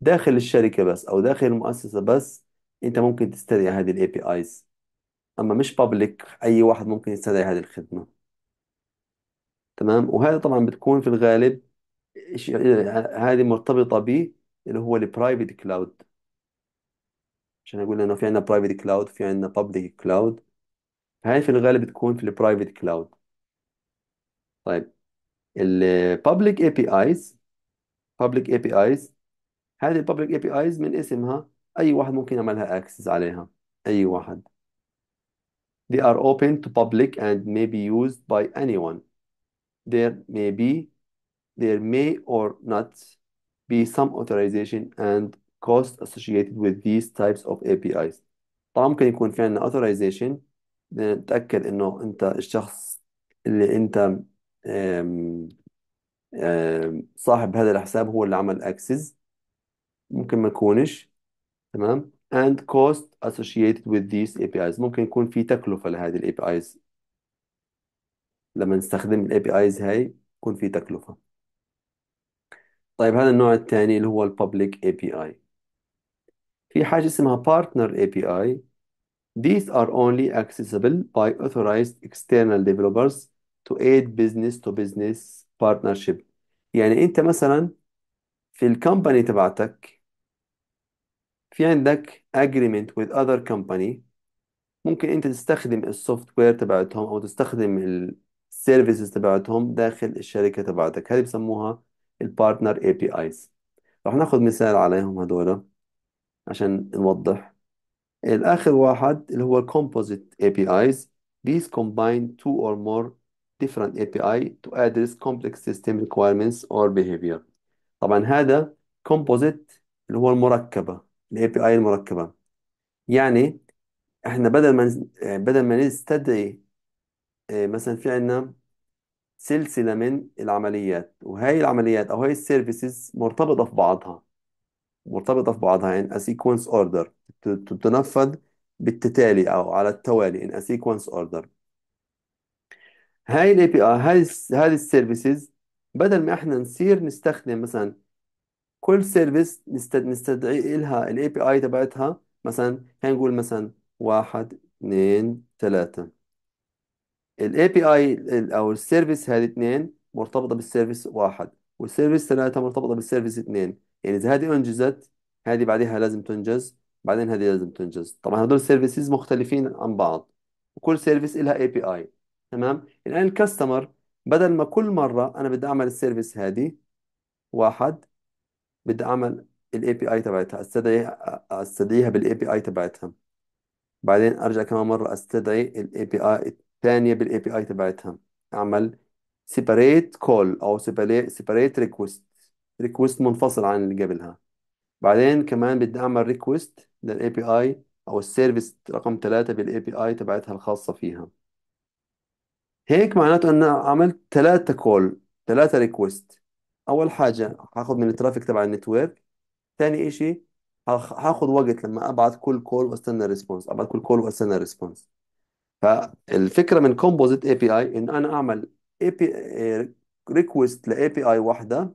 داخل الشركة بس أو داخل المؤسسة بس أنت ممكن تستدعي هذه ال APIs أما مش public أي واحد ممكن يستدعي هذه الخدمة تمام وهذا طبعا بتكون في الغالب إيش- يعني، هذه مرتبطه ب اللي هو البرايفت كلاود عشان اقول انه في عندنا برايفت كلاود في عندنا بابليك كلاود هاي في الغالب تكون في البرايفت كلاود طيب البابليك اي بي ايز بابليك اي بي ايز هذه البابليك اي بي ايز من اسمها اي واحد ممكن يعملها اكسس عليها اي واحد They are open to public and may be used by anyone. There may be there may or not be some authorization and cost associated with these types of APIs طبعا ممكن يكون في عندنا authorization نتأكد انه انت الشخص اللي انت um, um, صاحب هذا الحساب هو اللي عمل access ممكن ما يكونش تمام and cost associated with these APIs ممكن يكون في تكلفة لهذه ال APIs لما نستخدم ال APIs هاي يكون في تكلفة طيب هذا النوع الثاني اللي هو الببليك اي بي اي في حاجة اسمها partner API These are only accessible by authorized external developers to aid business to business partnership يعني انت مثلا في الكومباني تبعتك في عندك agreement with other company ممكن انت تستخدم السوفت وير تبعتهم او تستخدم السيرفيسز تبعتهم داخل الشركة تبعتك هذه بسموها البارتنر اي بي ايز رح ناخذ مثال عليهم هذول عشان نوضح الآخر واحد اللي هو الكومبوزيت اي بي ايز These combine two or more different API to address complex system requirements or behavior. طبعا هذا composite اللي هو المركبة الاي بي اي المركبة يعني احنا بدل ما بدل ما نستدعي آه، مثلا في عندنا سلسلة من العمليات وهي العمليات أو هي السيرفيسز مرتبطة في بعضها مرتبطة في بعضها in a sequence order تنفذ تتنفذ بالتتالي أو على التوالي in a sequence order هاي الاي بي اي هاي هذه السيرفيسز بدل ما احنا نصير نستخدم مثلا كل سيرفيس نستدعي لها الاي بي اي تبعتها مثلا خلينا نقول مثلا واحد اثنين ثلاثة الاي بي اي او السيرفيس هذه اثنين مرتبطه بالسيرفيس واحد والسيرفيس ثلاثه مرتبطه بالسيرفيس اثنين يعني اذا هذه انجزت هذه بعدها لازم تنجز بعدين هذه لازم تنجز طبعا هذول السيرفيسز مختلفين عن بعض وكل سيرفيس لها اي بي اي تمام الان يعني الكاستمر بدل ما كل مره انا بدي اعمل السيرفيس هذه واحد بدي اعمل الاي بي اي تبعتها استدعي استدعيها بالاي بي اي تبعتها بعدين ارجع كمان مره استدعي الاي بي اي ثانية بالاي بي اي تبعتها اعمل سيبريت كول او سيبريت ريكوست ريكوست منفصل عن اللي قبلها بعدين كمان بدي اعمل ريكوست للاي بي اي او السيرفيس رقم ثلاثة بالاي بي اي تبعتها الخاصة فيها هيك معناته ان عملت ثلاثة كول ثلاثة ريكوست اول حاجة هاخد من الترافيك تبع النتورك ثاني اشي هاخد وقت لما ابعت كل كول واستنى ريسبونس ابعت كل كول واستنى ريسبونس فالفكره من كومبوزيت اي بي اي ان انا اعمل اي بي ريكوست لاي بي اي واحده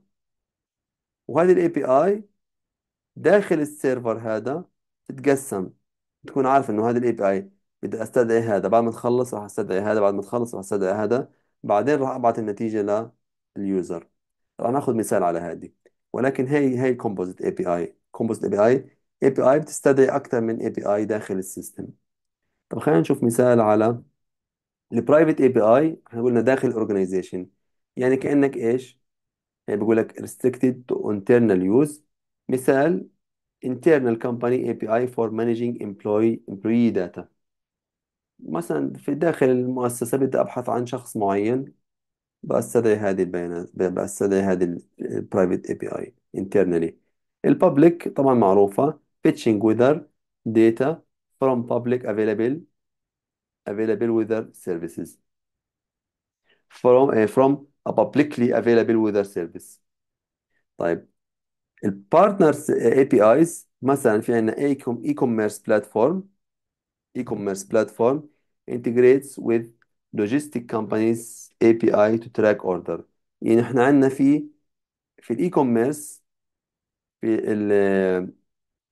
وهذه الاي بي اي داخل السيرفر هذا تتقسم تكون عارف انه هذه الاي بي اي بدي استدعي هذا بعد ما تخلص راح استدعي هذا بعد ما تخلص راح استدعي هذا بعدين راح ابعث النتيجه لليوزر راح ناخذ مثال على هذه ولكن هي هي كومبوزيت اي بي اي كومبوزيت اي بي اي اي بي اي بتستدعي اكثر من اي بي اي داخل السيستم طب خلينا نشوف مثال على البرايفت اي بي اي احنا قلنا داخل الاورجنايزيشن يعني كانك ايش يعني بيقول لك restricted to internal use مثال internal company API for managing employee employee data مثلا في داخل المؤسسة بدي أبحث عن شخص معين بأستدعي هذه البيانات بستدعي بأستدعي هذه ال private API internally الببليك طبعا معروفة fetching weather data from public available available weather services from uh, from a publicly available weather service طيب البارتنرز partners APIs مثلا في عندنا e-commerce platform e-commerce platform integrates with logistic companies API to track order يعني احنا عندنا في في الاي كوميرس في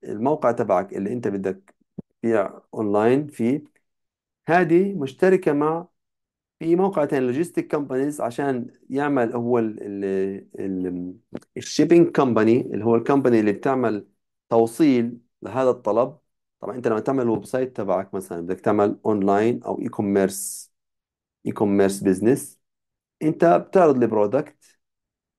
الموقع تبعك اللي انت بدك بيع اونلاين في هذه مشتركة مع في موقع ثاني لوجيستيك كومبانيز عشان يعمل هو ال ال الشيبينج كومباني اللي هو الكومباني اللي بتعمل توصيل لهذا الطلب طبعا انت لما تعمل الويب سايت تبعك مثلا بدك تعمل اونلاين او اي كوميرس اي كوميرس بزنس انت بتعرض البرودكت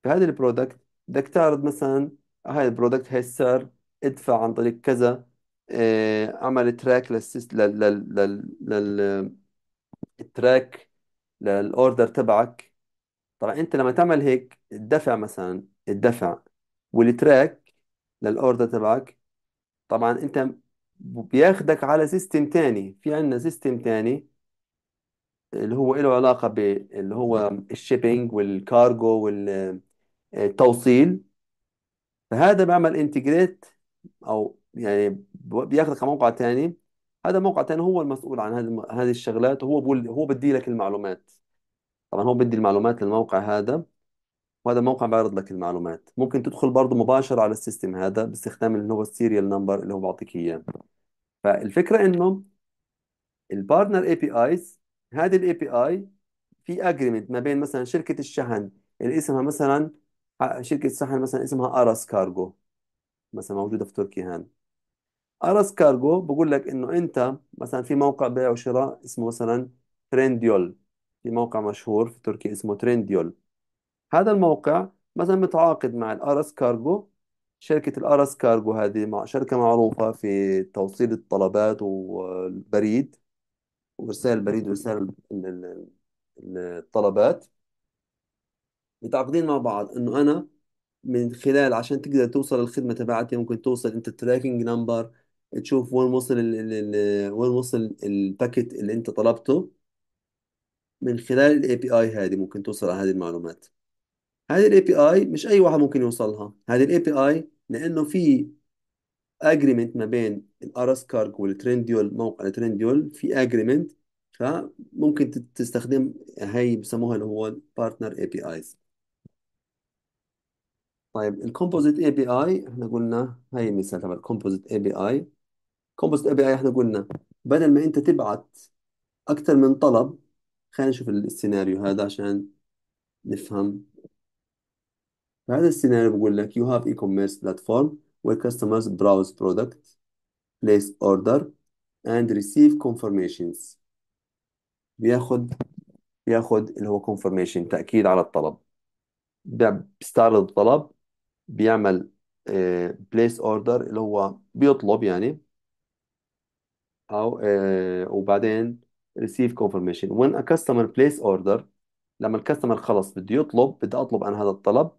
فهذا البرودكت بدك تعرض مثلا هاي البرودكت هاي السعر ادفع عن طريق كذا آه، عمل تراك للسيست لل لل لل للتراك للاوردر تبعك طبعا انت لما تعمل هيك الدفع مثلا الدفع والتراك للاوردر تبعك طبعا انت بياخدك على سيستم تاني في عندنا سيستم تاني اللي هو له علاقة باللي هو الشيبينج والكارجو والتوصيل آه، فهذا بعمل انتجريت او يعني بياخذك على موقع تاني هذا موقع تاني هو المسؤول عن هذه هذه الشغلات وهو بقول هو بدي لك المعلومات طبعا هو بدي المعلومات للموقع هذا وهذا الموقع بيعرض لك المعلومات ممكن تدخل برضه مباشرة على السيستم هذا باستخدام اللي هو السيريال نمبر اللي هو بعطيك اياه فالفكرة انه البارتنر اي بي ايز هذه الاي بي اي في اجريمنت ما بين مثلا شركة الشحن اللي اسمها مثلا شركة شحن مثلا اسمها أراس كارجو مثلا موجودة في تركيا هان ارس كارجو بقول لك انه انت مثلا في موقع بيع وشراء اسمه مثلا ترينديول في موقع مشهور في تركيا اسمه ترينديول هذا الموقع مثلا متعاقد مع الارس كارجو شركة الارس كارجو هذه مع شركة معروفة في توصيل الطلبات والبريد وارسال البريد وارسال الطلبات متعاقدين مع بعض انه انا من خلال عشان تقدر توصل الخدمة تبعتي ممكن توصل انت التراكنج نمبر تشوف وين وصل ال ال وين وصل الباكت اللي انت طلبته من خلال الاي بي اي هذه ممكن توصل على هذه المعلومات هذه الاي بي اي مش اي واحد ممكن يوصلها هذه الاي بي اي لانه في اجريمنت ما بين الارس كارك والترنديول موقع الترنديول في اجريمنت فممكن تستخدم هي بسموها اللي هو بارتنر اي بي ايز طيب الكومبوزيت اي بي اي احنا قلنا هي مثال تبع الكومبوزيت اي بي اي كومبوست اي بي اي احنا قلنا بدل ما انت تبعت اكثر من طلب خلينا نشوف السيناريو هذا عشان نفهم هذا السيناريو بقول لك you have e-commerce platform where customers browse product place order and receive confirmations بياخذ بياخذ اللي هو confirmation تأكيد على الطلب بيستعرض الطلب بيعمل بليس آه، اوردر اللي هو بيطلب يعني او آه وبعدين receive confirmation when a customer place order لما الكاستمر خلص بده يطلب بدي اطلب عن هذا الطلب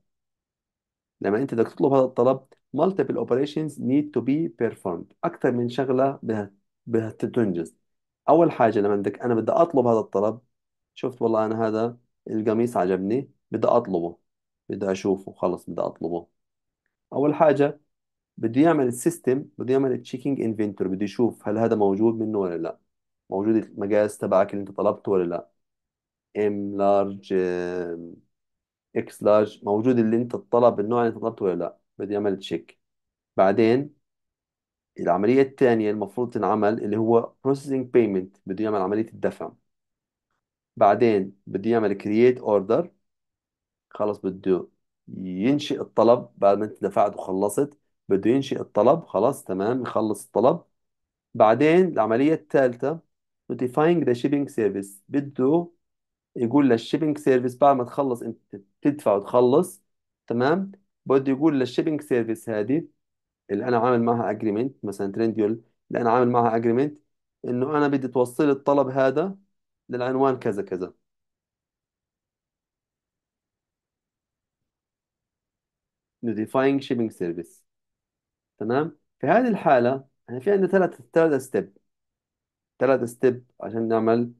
لما انت بدك تطلب هذا الطلب multiple operations need to be performed اكثر من شغله بها بدها تنجز اول حاجه لما بدك انا بدي اطلب هذا الطلب شفت والله انا هذا القميص عجبني بدي اطلبه بدي اشوفه خلص بدي اطلبه اول حاجه بده يعمل السيستم بده يعمل تشيكينج انفنتور بده يشوف هل هذا موجود منه ولا لا موجود المقاس تبعك اللي انت طلبته ولا لا ام لارج اكس لارج موجود اللي انت طلب النوع اللي انت طلبته ولا لا بده يعمل تشيك بعدين العملية الثانية المفروض تنعمل اللي هو processing payment بده يعمل عملية الدفع بعدين بده يعمل create order خلص بده ينشئ الطلب بعد ما انت دفعت وخلصت بده ينشئ الطلب خلاص تمام يخلص الطلب بعدين العملية الثالثة notifying the shipping service بده يقول للشيبينج سيرفيس بعد ما تخلص انت تدفع وتخلص تمام بده يقول للشيبينج سيرفيس هذه اللي انا عامل معها اجريمنت مثلا ترينديول اللي انا عامل معها اجريمنت انه انا بدي توصل الطلب هذا للعنوان كذا كذا notifying shipping service تمام في هذه الحالة احنا في عندنا ثلاث ثلاث ستيب ثلاث ستيب عشان نعمل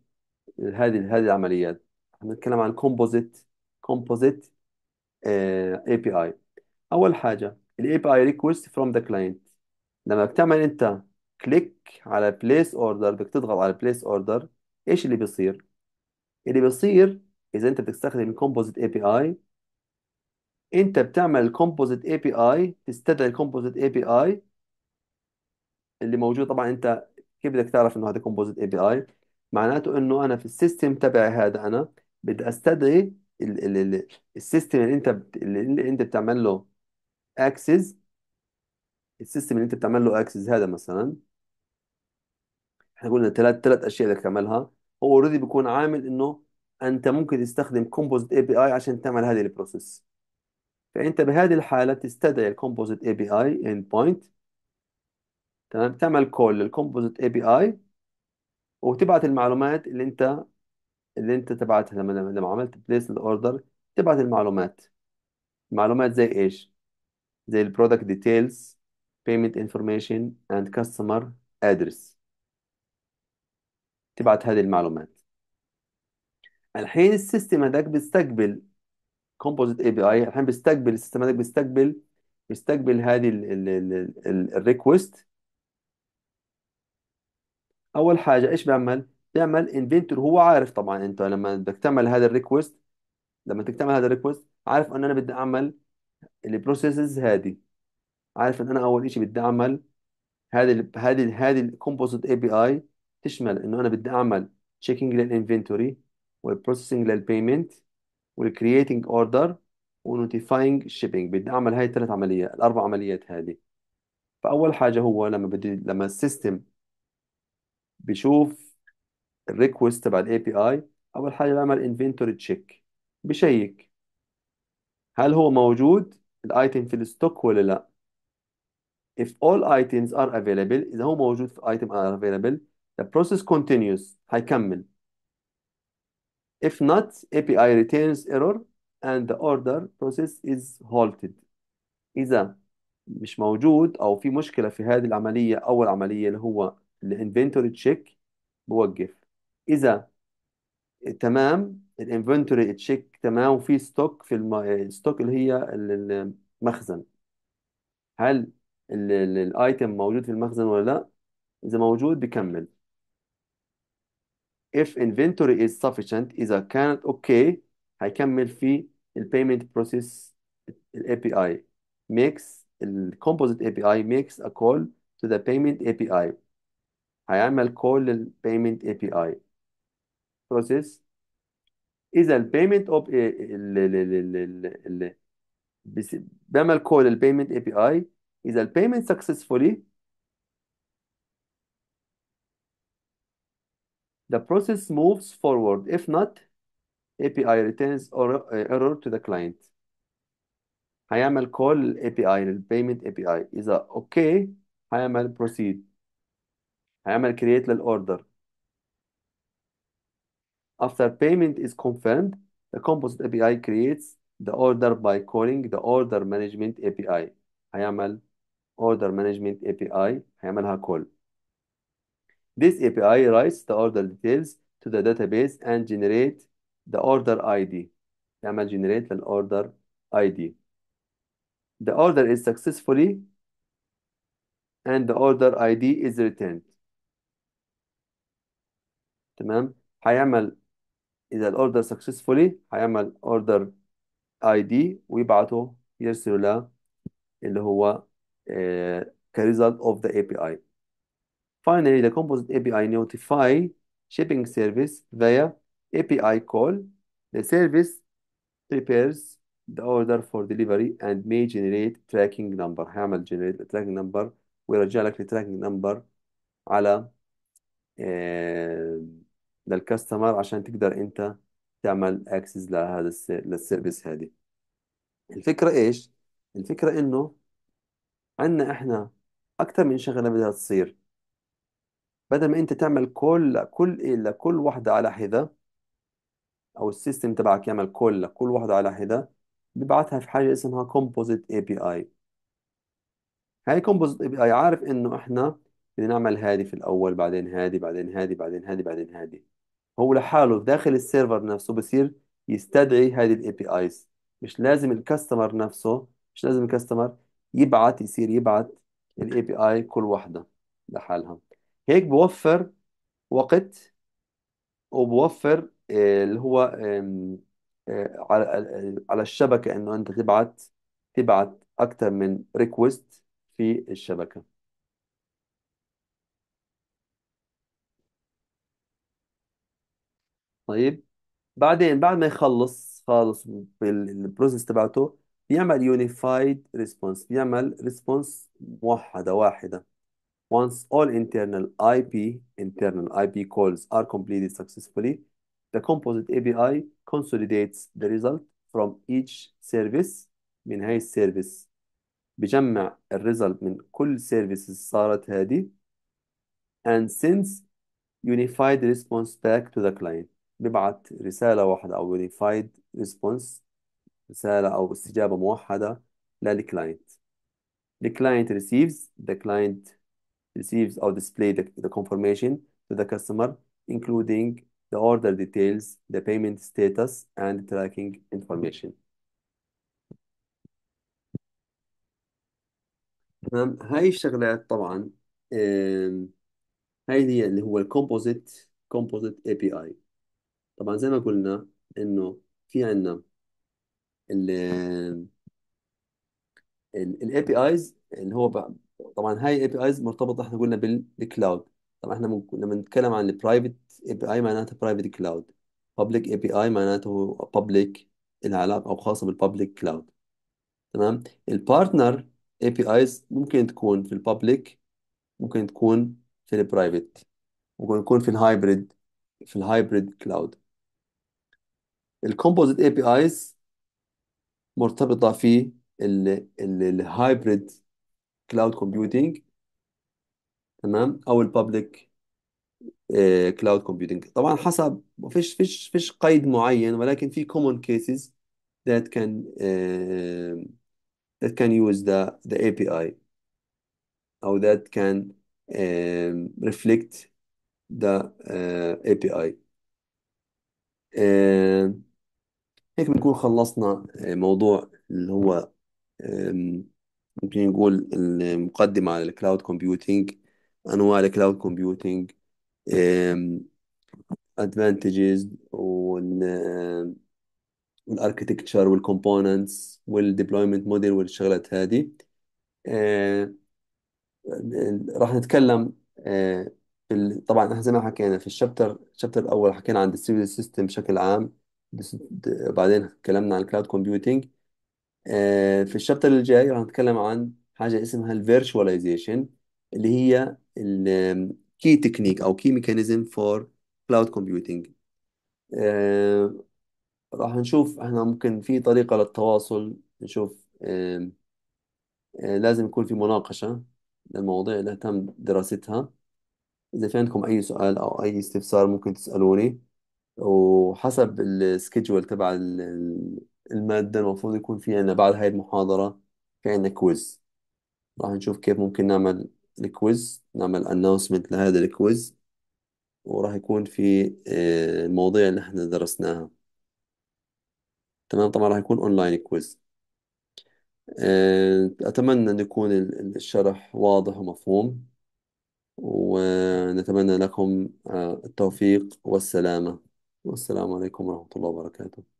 هذه هذه العمليات احنا بنتكلم عن كومبوزيت كومبوزيت اي بي اي اول حاجة الاي بي اي ريكوست فروم ذا كلاينت لما بتعمل انت كليك على بليس اوردر بدك تضغط على بليس اوردر ايش اللي بيصير اللي بيصير اذا انت بتستخدم الكومبوزيت اي بي اي انت بتعمل كومبوزيت اي بي اي تستدعي الكومبوزيت اي بي اي اللي موجود طبعا انت كيف بدك تعرف انه هذا كومبوزيت اي بي اي معناته انه انا في السيستم تبعي هذا انا بدي استدعي السيستم اللي انت اللي انت بتعمل له اكسس السيستم اللي انت بتعمل له اكسس هذا مثلا احنا قلنا ثلاث ثلاث اشياء بدك تعملها هو اوريدي بيكون عامل انه انت ممكن تستخدم كومبوزيت اي بي اي عشان تعمل هذه البروسيس فانت بهذه الحاله تستدعي الكومبوزيت اي بي اي بوينت تمام تعمل كول للكومبوزيت اي بي اي وتبعت المعلومات اللي انت اللي انت تبعتها لما لما عملت بليس الاوردر تبعت المعلومات معلومات زي ايش زي البرودكت ديتيلز payment information and customer address تبعت هذه المعلومات الحين السيستم هذاك بيستقبل كومبوزيت اي بي اي الحين بيستقبل هذا بيستقبل بيستقبل هذه الريكوست اول حاجه ايش بيعمل؟ بيعمل انفنتور هو عارف طبعا انت لما بدك تعمل هذا الريكوست لما تكتمل هذا الريكوست عارف ان انا بدي اعمل البروسيسز هذه عارف ان انا اول شيء بدي اعمل هذه هذه هذه الكومبوزيت اي بي اي تشمل انه انا بدي اعمل تشيكينج للانفنتوري والبروسيسنج للبيمنت والكرييتنج اوردر ونوتيفاينج شيبينج بدي اعمل هاي الثلاث عمليات الاربع عمليات هذه فاول حاجه هو لما بدي لما السيستم بشوف الريكوست تبع الاي بي اي اول حاجه بعمل انفنتوري تشيك بشيك هل هو موجود الايتم في الستوك ولا لا if all items are available اذا هو موجود في item are available the process continues هيكمل If not, API returns error and the order process is halted. إذا مش موجود أو في مشكلة في هذه العملية أول عملية اللي هو الانفنتوري تشيك بوقف. إذا تمام الانفنتوري تشيك تمام وفي ستوك في الستوك اللي هي المخزن. هل الايتم موجود في المخزن ولا لا؟ إذا موجود بكمل. if inventory is sufficient إذا كانت okay I هيكمل في ال payment process ال API makes ال composite API makes a call to the payment API I هيعمل call the payment API process is ال payment of ال ال ال بيعمل call the payment API Is ال payment successfully the process moves forward. If not, API returns uh, error to the client. هيعمل call API للpayment API إذا okay. هيعمل proceed هيعمل create للorder After payment is confirmed the composite API creates the order by calling the order management API هيعمل order management API هيعملها call this API writes the order details to the database and generate the order ID. تعمل generate order ID. The order is successfully and the order ID is returned. تمام هيعمل إذا الاوردر successfully هيعمل order ID ويبعته يرسله اللي هو كريزلت eh, of the API Finally, the Composite API notify shipping service via API call. The service prepares the order for delivery and may generate tracking number هيعمل generate tracking number ويرجع لك tracking number على للكاستمر عشان تقدر انت تعمل اكسس لهذا للسيرفيس هذه الفكره ايش الفكره انه عندنا احنا اكثر من شغله بدها تصير بدل ما انت تعمل كل كل ايه لكل واحدة على حدة او السيستم تبعك يعمل كل لكل واحدة على حدة بيبعتها في حاجة اسمها كومبوزيت اي بي اي هاي بي اي عارف انه احنا بدنا نعمل هذه في الاول بعدين هذه بعدين هذه بعدين هذه بعدين هذه هو لحاله داخل السيرفر نفسه بصير يستدعي هذه الاي بي ايز مش لازم الكاستمر نفسه مش لازم الكاستمر يبعت يصير يبعت الاي بي اي كل واحده لحالها هيك بوفر وقت وبوفر آه، اللي هو آه، على آه، على الشبكة انه انت تبعت تبعت اكتر من ريكوست في الشبكة طيب بعدين بعد ما يخلص خالص بالبروسيس تبعته بيعمل يونيفايد ريسبونس بيعمل ريسبونس موحدة واحدة Once all internal IP, internal IP calls are completed successfully, the composite API consolidates the result from each service من هاي السيرفيس بجمع الريزلت من كل سيرفيسز صارت هذه and sends unified response back to the client ببعت رسالة واحدة أو unified response رسالة أو استجابة موحدة للكلاينت the client receives the client receives or display the, the confirmation to the customer, including the order details, the payment status, and tracking information. تمام هاي الشغلات طبعا هاي هي اللي هو الكومبوزيت كومبوزيت اي بي اي طبعا زي ما قلنا انه في عندنا ال الاي بي ايز اللي هو طبعا هاي الاي بي ايز مرتبطه احنا قلنا بالكلاود طبعا احنا لما نتكلم عن البرايفت اي بي اي معناته برايفت كلاود بابليك اي بي اي معناته بابليك لها علاقه او خاصه بالبابليك كلاود تمام البارتنر اي بي ايز ممكن تكون في البابليك ممكن تكون في البرايفت ممكن تكون في الهايبريد في الهايبريد كلاود الكومبوزيت اي بي ايز مرتبطه في الهايبريد كلاود كومبيوتينج تمام او البابليك كلاود كومبيوتينج طبعا حسب ما فيش فيش فيش قيد معين ولكن في كومون كيسز ذات كان ذات كان يوز ذا ذا اي بي اي او ذات كان um, ذا اي بي اي هيك بنكون خلصنا آه، موضوع اللي هو um, ممكن نقول المقدمة على الكلاود كومبيوتينج أنواع الكلاود كومبيوتينج ادفانتجز وال والاركتكتشر والكومبوننتس والديبلويمنت موديل والشغلات هذه راح نتكلم طبعا احنا زي ما حكينا في الشابتر الشابتر الاول حكينا عن الديستريبيوتد سيستم بشكل عام بعدين تكلمنا عن الكلاود كومبيوتينج آه، في الشابتر الجاي راح نتكلم عن حاجة اسمها الفيرتشواليزيشن اللي هي الكي تكنيك أو كي ميكانيزم فور كلاود كومبيوتينج راح نشوف احنا ممكن في طريقة للتواصل نشوف آه، لازم يكون في مناقشة للمواضيع اللي تم دراستها إذا في عندكم أي سؤال أو أي استفسار ممكن تسألوني وحسب السكيدجول تبع ال- المادة المفروض يكون في عنا بعد هاي المحاضرة في عنا كويز راح نشوف كيف ممكن نعمل الكويز نعمل announcement لهذا الكويز وراح يكون في المواضيع آه، اللي احنا درسناها تمام طبعا راح يكون اونلاين آه، كويز أتمنى أن يكون الشرح واضح ومفهوم ونتمنى لكم آه، التوفيق والسلامة والسلام عليكم ورحمة الله وبركاته